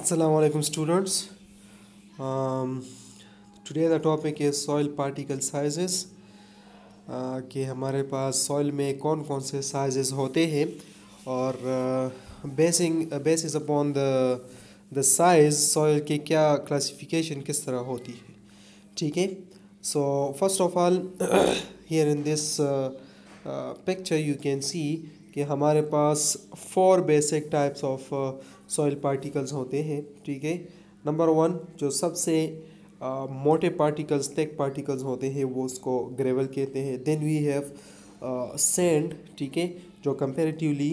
Assalamualaikum students. Um, today the topic is soil particle sizes. Uh, कि हमारे पास soil में कौन कौन से साइजेस होते हैं और basing basis upon the the size soil की क्या क्लासिफिकेशन किस तरह होती है ठीक है so first of all here in this picture you can see कि हमारे पास four basic types of soil particles होते हैं ठीक है नंबर वन जो सबसे आ, uh, मोटे पार्टिकल्स थिक पार्टिकल्स होते हैं वो उसको ग्रेवल कहते हैं देन वी हैव सेंड ठीक है जो कंपेरेटिवली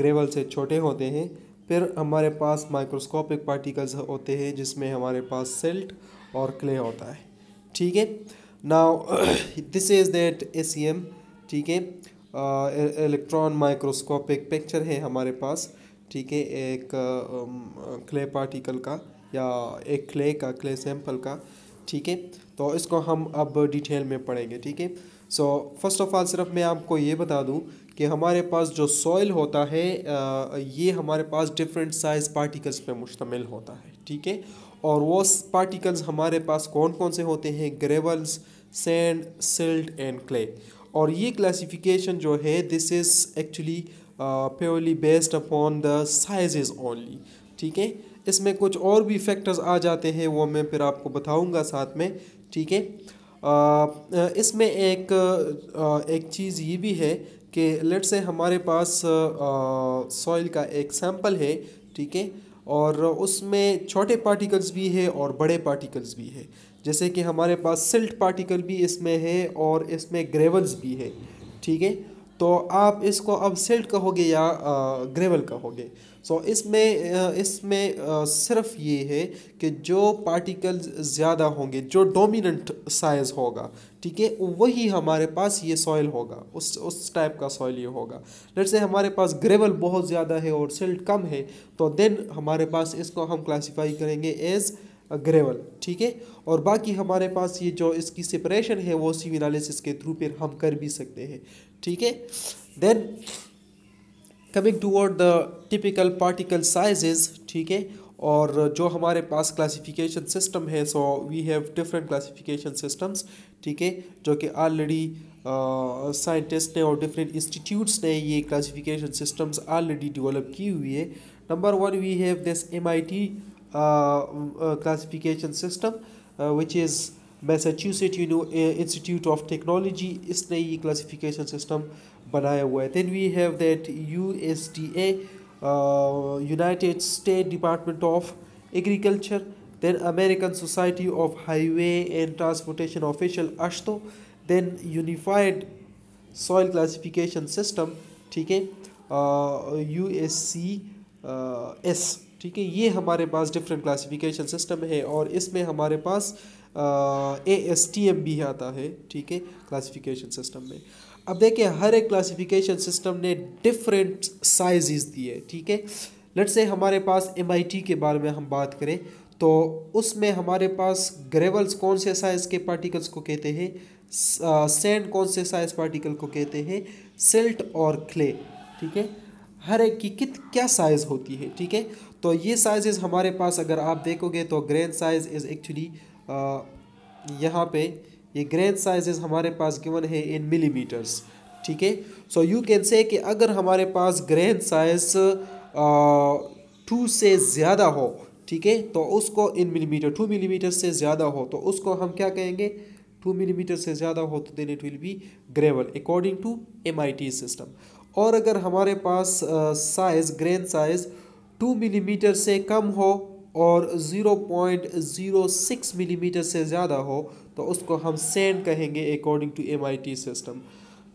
ग्रेवल uh, से छोटे होते हैं फिर हमारे पास माइक्रोस्कोपिक पार्टिकल्स होते हैं जिसमें हमारे पास सेल्ट और क्ले होता है ठीक है now this is that A C M ठीक है इलेक्ट्रॉन माइक्रोस्कोपिक पिक्चर है हमारे पास ठीक है एक क्ले पार्टिकल का या एक क्ले का क्ले सैंपल का ठीक है तो इसको हम अब डिटेल में पढ़ेंगे ठीक है सो फर्स्ट ऑफ ऑल सिर्फ मैं आपको ये बता दूं कि हमारे पास जो सॉइल होता है ये हमारे पास डिफरेंट साइज़ पार्टिकल्स पे मुश्तमिल होता है ठीक है और वो पार्टिकल्स हमारे पास कौन कौन से होते हैं gravels sand silt and clay और ये क्लासिफिकेशन जो है this is actually purely based upon the sizes only ठीक है इसमें कुछ और भी फैक्टर्स आ जाते हैं वो मैं फिर आपको बताऊंगा साथ में ठीक है uh, uh, इसमें एक आ, uh, एक चीज़ ये भी है कि लेट से हमारे पास सॉइल का एक सैम्पल है ठीक है और उसमें छोटे पार्टिकल्स भी है और बड़े पार्टिकल्स भी है जैसे कि हमारे पास सिल्ट पार्टिकल भी इसमें है और इसमें ग्रेवल्स भी है ठीक है तो आप इसको अब सिल्ट कहोगे या ग्रेवल कहोगे सो इसमें इसमें सिर्फ ये है कि जो पार्टिकल ज़्यादा होंगे जो डोमिनेंट साइज़ होगा ठीक है वही हमारे पास ये सॉइल होगा उस उस टाइप का सॉइल ये होगा लेट से हमारे पास ग्रेवल बहुत ज़्यादा है और सिल्ट कम है तो देन हमारे पास इसको हम क्लासीफाई करेंगे एज़ ग्रेवल ठीक है और बाकी हमारे पास ये जो इसकी सेपरेशन है वो सी एनालिसिस के थ्रू फिर हम कर भी सकते हैं ठीक है then coming toward the typical particle sizes ठीक है और जो हमारे पास क्लासिफिकेशन सिस्टम है so we have different classification systems ठीक है जो कि ऑलरेडी साइंटिस्ट uh, ने और डिफरेंट इंस्टीट्यूट्स ने ये क्लासिफिकेशन सिस्टम्स ऑलरेडी डेवलप की हुई है number one we have this M I T classification system uh, which is Massachusetts you know Institute of Technology इसने ये क्लासिफिकेशन सिस्टम बनाया हुआ है then we have that U S D A United State Department of then American Society of Highway and Transportation Official ASHTO, then Unified Soil Classification System, ठीक है U S C S ठीक है ये हमारे पास डिफरेंट क्लासिफिकेशन सिस्टम है और इसमें हमारे पास ए एस टी एम भी आता है ठीक है क्लासिफिकेशन सिस्टम में अब देखिए हर एक क्लासिफिकेशन सिस्टम ने डिफरेंट साइजेस दिए ठीक है लट से हमारे पास एम के बारे में हम बात करें तो उसमें हमारे पास ग्रेवल्स कौन से साइज़ के पार्टिकल्स को कहते हैं सैंड कौन से साइज़ पार्टिकल को कहते हैं सिल्ट और क्ले ठीक है हर एक की कित क्या साइज़ होती है ठीक है तो ये साइजेस हमारे पास अगर आप देखोगे तो ग्रैंड साइज़ इज़ एक्चुअली यहाँ पे ये ग्रैंड साइजेस हमारे पास गिवन है इन मिलीमीटर्स ठीक है सो यू कैन से कि अगर हमारे पास ग्रैंड साइज़ टू से ज़्यादा हो ठीक है तो उसको इन मिलीमीटर टू मिलीमीटर से ज़्यादा हो तो उसको हम क्या कहेंगे टू मिलीमीटर से ज़्यादा हो तो then it will be gravel according to M I T system और अगर हमारे पास size grain size two millimetre से कम हो और zero point zero six millimetre से ज़्यादा हो तो उसको हम सेंड कहेंगे according to M I T system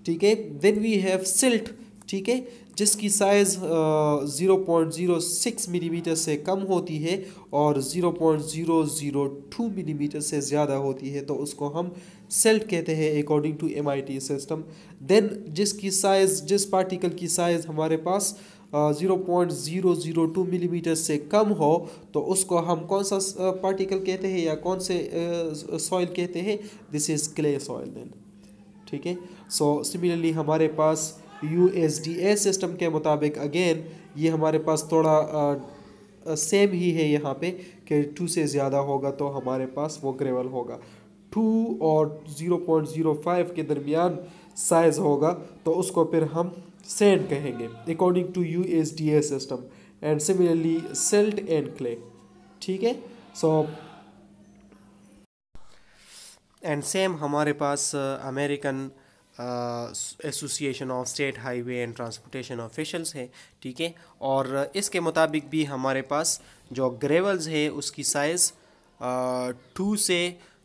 ठीक है देन वी हैव सिल्ट ठीक है जिसकी size zero point zero six millimetre से कम होती है और zero point zero zero two millimetre से ज़्यादा होती है तो उसको हम सेल्ट कहते हैं according to M system then जिसकी साइज़ जिस पार्टिकल की साइज़ हमारे पास zero point zero zero two millimetre से कम हो तो उसको हम कौन सा पार्टिकल कहते हैं या कौन से सॉइल कहते हैं this is clay soil then ठीक है सो सिमिलरली हमारे पास U S D A system के मुताबिक अगेन ये हमारे पास थोड़ा सेम uh, ही है यहाँ पे कि टू से ज़्यादा होगा तो हमारे पास वो ग्रेवल होगा टू और ज़ीरो पॉइंट ज़ीरो फाइव के दरमियान साइज़ होगा तो उसको फिर हम सेंड कहेंगे according to U S D A system and similarly silt and clay ठीक है सो एंड सेम हमारे पास American Association of State Highway and Transportation Officials है ठीक है और uh, इसके मुताबिक भी हमारे पास जो ग्रेवल्स है उसकी साइज़ टू uh, से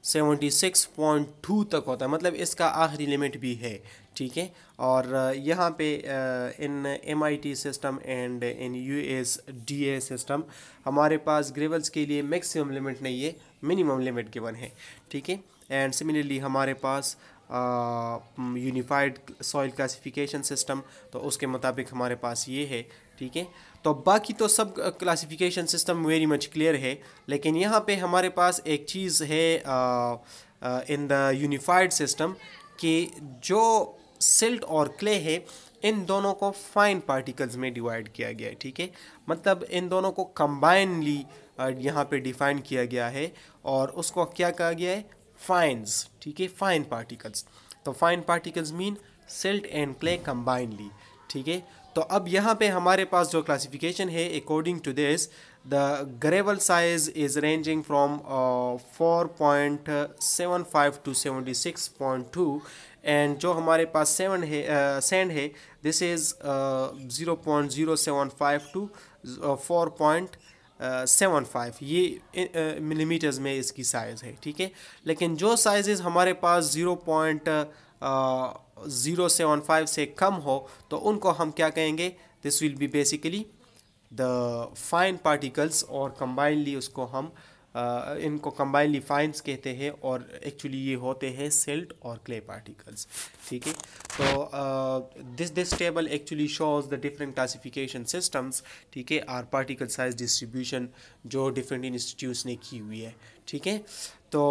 76.2 तक होता है मतलब इसका आखिरी लिमिट भी है ठीक है और यहाँ पे in M system and in U S D system हमारे पास ग्रेवल्स के लिए मैक्सिमम लिमिट नहीं है मिनिमम लिमिट गिवन है ठीक है एंड सिमिलरली हमारे पास यूनिफाइड सॉइल क्लासिफिकेशन सिस्टम तो उसके मुताबिक हमारे पास ये है ठीक है तो बाकी तो सब classification system very much clear है लेकिन यहाँ पे हमारे पास एक चीज़ है इन द यूनिफाइड सिस्टम कि जो सिल्ट और क्ले है इन दोनों को फाइन पार्टिकल्स में डिवाइड किया गया है ठीक है मतलब इन दोनों को कम्बाइनली यहाँ पे डिफाइन किया गया है और उसको क्या कहा गया है फाइन्स ठीक है फाइन पार्टिकल्स तो fine particles mean silt and clay combinedly ठीक है तो अब यहाँ पे हमारे पास जो क्लासिफिकेशन है according to this the gravel size is ranging from 4.75 to two and जो हमारे पास सेवन है सेंड uh, है this is zero point zero seven five to four point seven five ये मिलीमीटर्स uh, में इसकी साइज़ है ठीक है लेकिन जो साइज़ हमारे पास zero point zero seven five से कम हो तो उनको हम क्या कहेंगे this will be basically the fine particles और कम्बाइनली उसको हम Uh, इनको कम्बाइनली फाइन्स कहते हैं और एक्चुअली ये होते हैं सेल्ट और क्ले पार्टिकल्स ठीक है तो this this table actually shows the different classification systems ठीक है आर पार्टिकल साइज डिस्ट्रीब्यूशन जो डिफरेंट इंस्टीट्यूट्स ने की हुई है ठीक है तो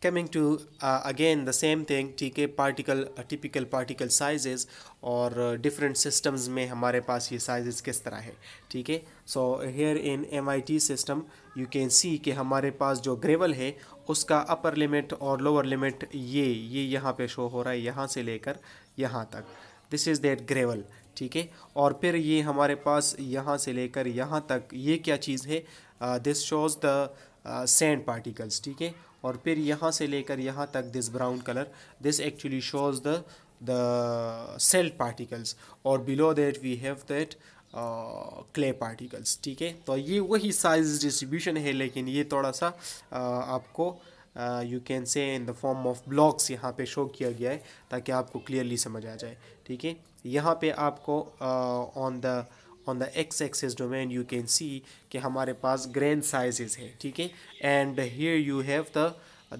coming to uh, again the same thing tk particle uh, typical particle sizes और different systems में हमारे पास ये sizes किस तरह है ठीक है so here in MIT system you can see कि हमारे पास जो gravel है उसका upper limit और lower limit ये ये यहाँ पे show हो रहा है यहाँ से लेकर यहाँ तक this is that gravel ठीक है और फिर ये हमारे पास यहाँ से लेकर यहाँ तक ये क्या चीज़ है this shows the sand particles ठीक है और फिर यहाँ से लेकर यहाँ तक this brown colour this actually shows the the silt particles और below that we have that clay particles ठीक है तो ये वही साइज डिस्ट्रीब्यूशन है लेकिन ये थोड़ा सा uh, आपको you can say in the form of blocks यहाँ पे शो किया गया है ताकि आपको क्लियरली समझ आ जाए ठीक है यहाँ पे आपको on uh, the on the x axis domain you can see कि हमारे पास ग्रैंड साइजेस है ठीक है and here you have the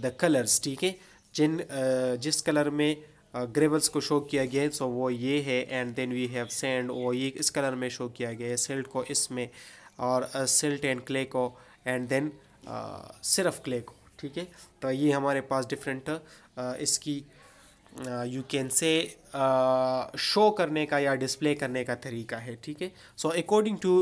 the colours ठीक है जिन जिस कलर में ग्रेवल्स को शो किया गया है सो वो ये है and then we have sand वो ये इस कलर में शो किया गया है सिल्ट को इसमें और सिल्ट एंड क्ले को एंड देन सिर्फ क्ले को ठीक है तो ये हमारे पास डिफरेंट इसकी यू कैन से शो करने का या डिस्प्ले करने का तरीका है ठीक है so according to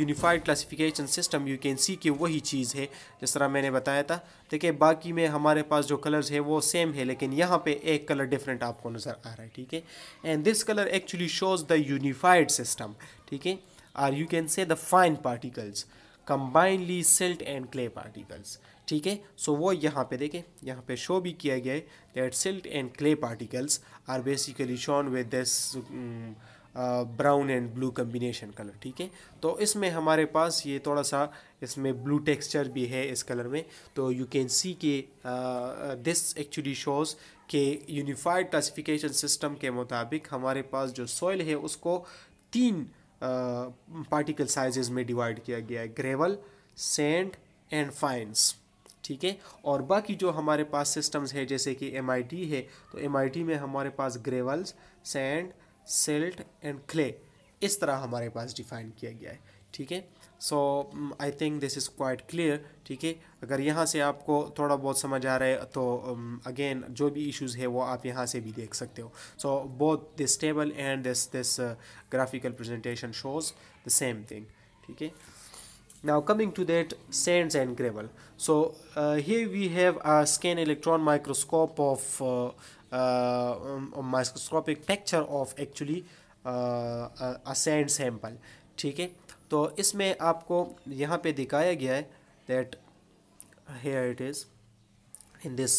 unified classification system you can see कि वही चीज़ है जिस तरह मैंने बताया था देखिए बाकी में हमारे पास जो कलर्स है वो सेम है लेकिन यहाँ पे एक कलर डिफरेंट आपको नज़र आ रहा है ठीक है and this colour actually shows the unified system ठीक है or you can say the fine particles combinedly silt and clay particles ठीक है सो वो यहाँ पे देखें यहाँ पे शो भी किया गया है that silt and clay particles are basically shown with this brown and blue combination colour ठीक है तो इसमें हमारे पास ये थोड़ा सा इसमें ब्लू टेक्सचर भी है इस कलर में तो यू कैन सी के दिस एक्चुअली शोज़ के यूनिफाइड क्लासिफिकेशन सिस्टम के मुताबिक हमारे पास जो सॉइल है उसको तीन uh, पार्टिकल साइजेस में डिवाइड किया गया है ग्रेवल सेंड एंड फाइन्स ठीक है और बाकी जो हमारे पास सिस्टम्स है जैसे कि एम है तो एम में हमारे पास gravels sand silt and clay इस तरह हमारे पास डिफाइन किया गया है ठीक है so I think this is quite clear ठीक है अगर यहाँ से आपको थोड़ा बहुत समझ आ रहा है तो अगेन um, जो भी इश्यूज है वो आप यहाँ से भी देख सकते हो so both this table and this this graphical presentation shows the same thing ठीक है Now coming to that sands and gravel. So uh, here we have a scan electron microscope of uh, uh, um, microscopic picture of actually a, a sand sample. ठीक है तो इसमें आपको यहाँ पे दिखाया गया है that here it is in this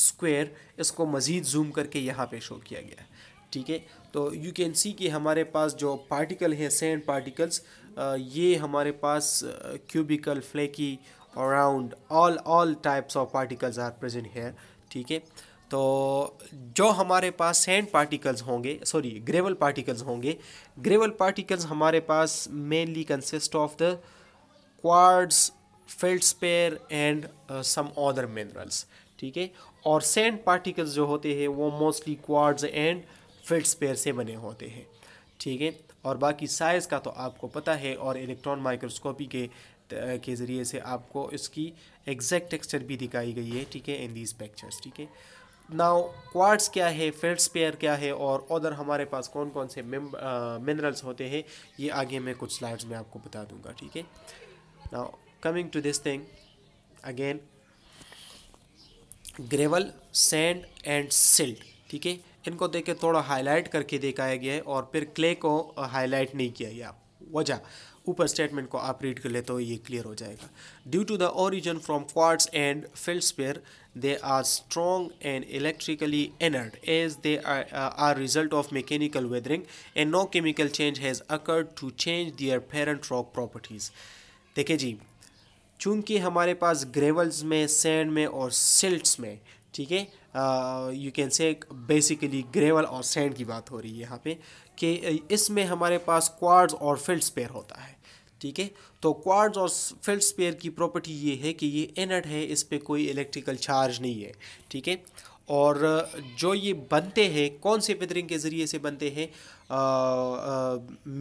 square इसको मज़ीद जूम करके यहाँ पे शो किया गया है ठीक है तो यू कैन सी कि हमारे पास जो पार्टिकल हैं सेंड पार्टिकल्स uh, ये हमारे पास cubical flaky around all all types of particles are present here ठीक है तो जो हमारे पास सैंड पार्टिकल्स होंगे सॉरी ग्रेवल पार्टिकल्स होंगे ग्रेवल पार्टिकल्स हमारे पास mainly consist of the quartz spar and some other minerals ठीक है और सैंड पार्टिकल्स जो होते हैं वो मोस्टली क्वार्ड्स एंड स्पेयर से बने होते हैं ठीक है और बाकी साइज़ का तो आपको पता है और इलेक्ट्रॉन माइक्रोस्कोपी के के ज़रिए से आपको इसकी एग्जैक्ट टेक्सचर भी दिखाई गई है ठीक है इन दीज पिक्चर्स ठीक है नाउ क्वार्ट्स क्या है फेल्स पेयर क्या है और अदर हमारे पास कौन कौन से मिनरल्स uh, होते हैं ये आगे मैं कुछ स्लाइड्स में आपको बता दूंगा ठीक है now coming to this thing again gravel sand and silt ठीक है इनको देख के थोड़ा हाईलाइट करके दिखाया गया है और फिर क्ले को हाईलाइट uh, नहीं किया गया वजह ऊपर स्टेटमेंट को आप रीड कर लेते हो ये क्लियर हो जाएगा due to the origin from quartz and field feldspar they are strong and electrically inert as they are result of mechanical weathering and no chemical change has occurred to change their parent rock properties देखिए जी चूंकि हमारे पास gravels में sand में और silts में ठीक है you can say basically gravel और सैंड की बात हो रही है यहाँ पे कि इसमें हमारे पास क्वार्ड्स और फिल्ड स्पेयर होता है ठीक है तो क्वार्ड्स और फिल्ड स्पेयर की प्रॉपर्टी ये है कि ये इनट है इस पर कोई इलेक्ट्रिकल चार्ज नहीं है ठीक है और जो ये बनते हैं कौन से वेदरिंग के ज़रिए से बनते हैं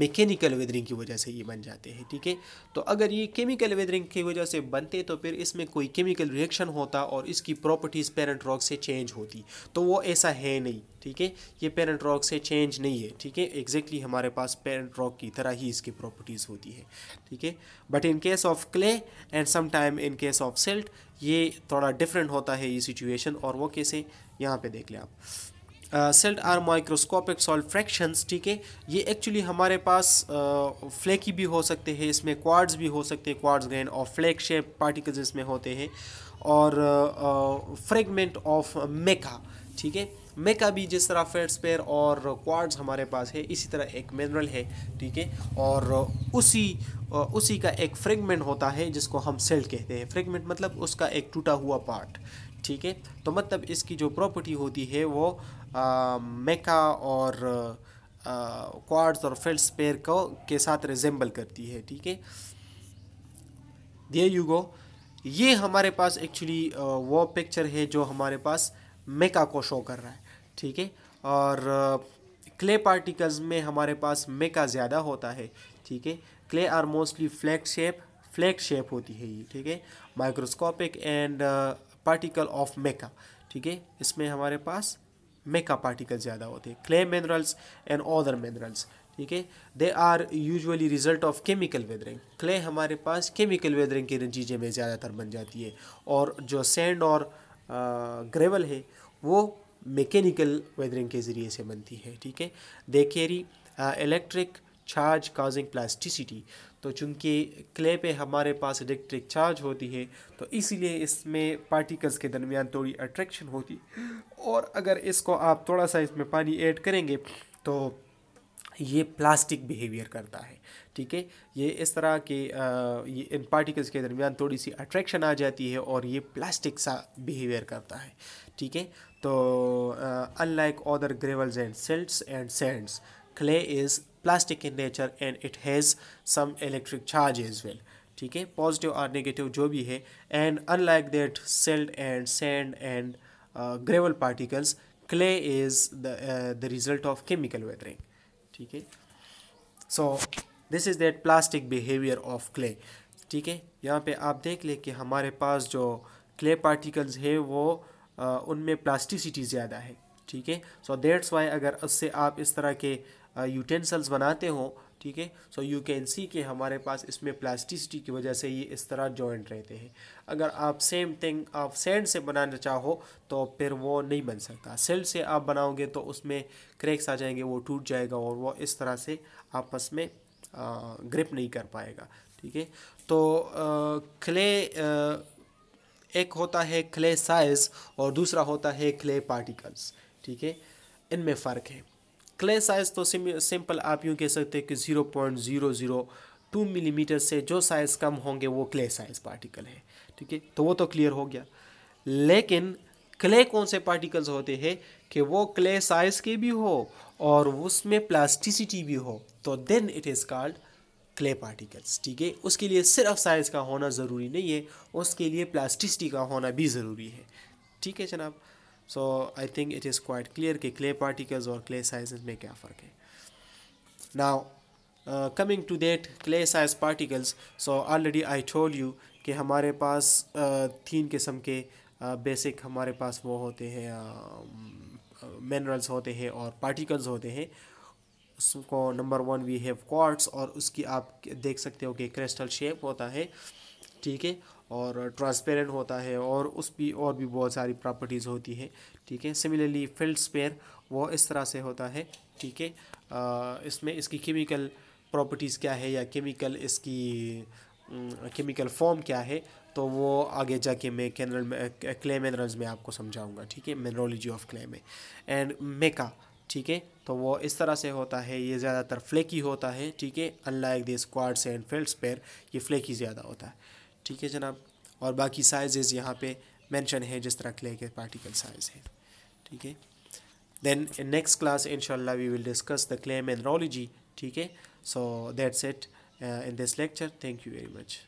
मैकेनिकल वेदरिंग की वजह से ये बन जाते हैं ठीक है तो अगर ये केमिकल वेदरिंग की वजह से बनते तो फिर इसमें कोई केमिकल रिएक्शन होता और इसकी प्रॉपर्टीज़ पेरेंट रॉक से चेंज होती तो वो ऐसा है नहीं ठीक है ये पेरेंट रॉक से चेंज नहीं है ठीक है एग्जैक्टली हमारे पास पेरेंट रॉक की तरह ही इसकी प्रॉपर्टीज़ होती है ठीक है but in case of clay and sometime in case of silt ये थोड़ा डिफरेंट होता है ये सिचुएशन और वो कैसे यहाँ पे देख लें आप silt are microscopic silt fractions ठीक है ये एक्चुअली हमारे पास फ्लैकी भी हो सकते हैं इसमें क्वार्ड्स भी हो सकते हैं क्वार्ड्स ग्रेन और फ्लैक शेप पार्टिकल्स इसमें होते हैं और फ्रेगमेंट ऑफ मेका ठीक है मेका भी जिस तरह फेट्सपेयर और क्वार्ड्स हमारे पास है इसी तरह एक मिनरल है ठीक है और उसी उसी का एक फ्रेगमेंट होता है जिसको हम सेल कहते हैं फ्रेगमेंट मतलब उसका एक टूटा हुआ पार्ट ठीक है तो मतलब इसकी जो प्रॉपर्टी होती है वो मेका और क्वार्ट्स और फेल्ड स्पेयर को के साथ रिजेंबल करती है ठीक है दिए यू गो ये हमारे पास एक्चुअली वो पिक्चर है जो हमारे पास मेका को शो कर रहा है ठीक है और क्ले पार्टिकल्स में हमारे पास मेका ज़्यादा होता है ठीक है clay are mostly flake shape flake shape होती है ये ठीक है microscopic and particle of mica ठीक है इसमें हमारे पास मेका पार्टिकल ज़्यादा होते हैं clay minerals and other minerals ठीक है they are usually result of chemical weathering clay हमारे पास केमिकल वेदरिंग के नतीजे में ज़्यादातर बन जाती है और जो सेंड और ग्रेवल है वो मैकेनिकल वेदरिंग के ज़रिए से बनती है ठीक है they carry electric charge causing plasticity तो चूंकि क्ले पे हमारे पास इलेक्ट्रिक चार्ज होती है तो इसीलिए इसमें पार्टिकल्स के दरमियान थोड़ी अट्रैक्शन होती और अगर इसको आप थोड़ा सा इसमें पानी ऐड करेंगे तो ये प्लास्टिक बिहेवियर करता है ठीक है ये इस तरह के ये इन पार्टिकल्स के दरमियान थोड़ी सी अट्रैक्शन आ जाती है और ये प्लास्टिक सा बिहेवियर करता है ठीक है तो unlike other gravels and silts and sands clay is plastic in nature and it has some electric charge as well ठीक है पॉजिटिव और नेगेटिव जो भी है and unlike that silt and sand and gravel particles clay is the result of chemical weathering ठीक है so this is that plastic behaviour of clay ठीक है यहाँ पे आप देख ले कि हमारे पास जो क्ले पार्टिकल्स है वो uh, उनमें प्लास्टिसिटी ज़्यादा है ठीक है सो देट्स वाई अगर इससे आप इस तरह के यूटेंसल्स uh, बनाते हो ठीक है सो यू कैन सी कि हमारे पास इसमें प्लास्टिसिटी की वजह से ये इस तरह जॉइंट रहते हैं अगर आप सेम थिंग आप सैंड से बनाना चाहो तो फिर वो नहीं बन सकता सेल से आप बनाओगे तो उसमें क्रैक्स आ जाएंगे वो टूट जाएगा और वो इस तरह से आपस में ग्रिप uh, नहीं कर पाएगा ठीक है तो क्ले uh, एक होता है क्ले साइज़ और दूसरा होता है क्ले पार्टिकल्स ठीक है इनमें फ़र्क है क्ले साइज़ तो सिंपल आप यूँ कह सकते हैं कि zero point zero zero two millimetre से जो साइज़ कम होंगे वो क्ले साइज़ पार्टिकल है ठीक है तो वो तो क्लियर हो गया लेकिन क्ले कौन से पार्टिकल्स होते हैं कि वो क्ले साइज़ के भी हो और उसमें प्लास्टिसिटी भी हो तो then it is called clay particles ठीक है उसके लिए सिर्फ साइज़ का होना ज़रूरी नहीं है उसके लिए प्लास्टिसिटी का होना भी ज़रूरी है ठीक है जनाब so I think it is quite clear कि क्ले पार्टिकल्स और क्ले साइज में क्या फ़र्क है now coming to that clay size particles so already I told you कि हमारे पास uh, तीन किस्म के बेसिक uh, हमारे पास वो होते हैं मिनरल्स um, uh, होते हैं और पार्टिकल्स होते हैं उसको number one we have quartz और उसकी आप देख सकते हो कि क्रिस्टल शेप होता है ठीक है और ट्रांसपेरेंट होता है और उस भी और भी बहुत सारी प्रॉपर्टीज़ होती है ठीक है सिमिलरली फिल्ड स्पेयर वो इस तरह से होता है ठीक है इसमें इसकी केमिकल प्रॉपर्टीज़ क्या है या केमिकल इसकी केमिकल फॉर्म क्या है तो वो आगे जाके मैं कैनरल क्ले मिनरल्स में आपको समझाऊंगा ठीक है मिनरोलॉजी ऑफ क्ले में एंड मेका ठीक है तो वो इस तरह से होता है ये ज़्यादातर फ्लेकी होता है ठीक है unlike this quartz and feldspar ये फ्लेकी ज़्यादा होता है ठीक है जनाब और बाकी साइजेज यहाँ पे मेंशन है जिस तरह क्ले के पार्टिकल साइज है ठीक है देन नेक्स्ट क्लास इनशाला we will discuss the clay mineralogy ठीक है so that's it in this lecture thank you very much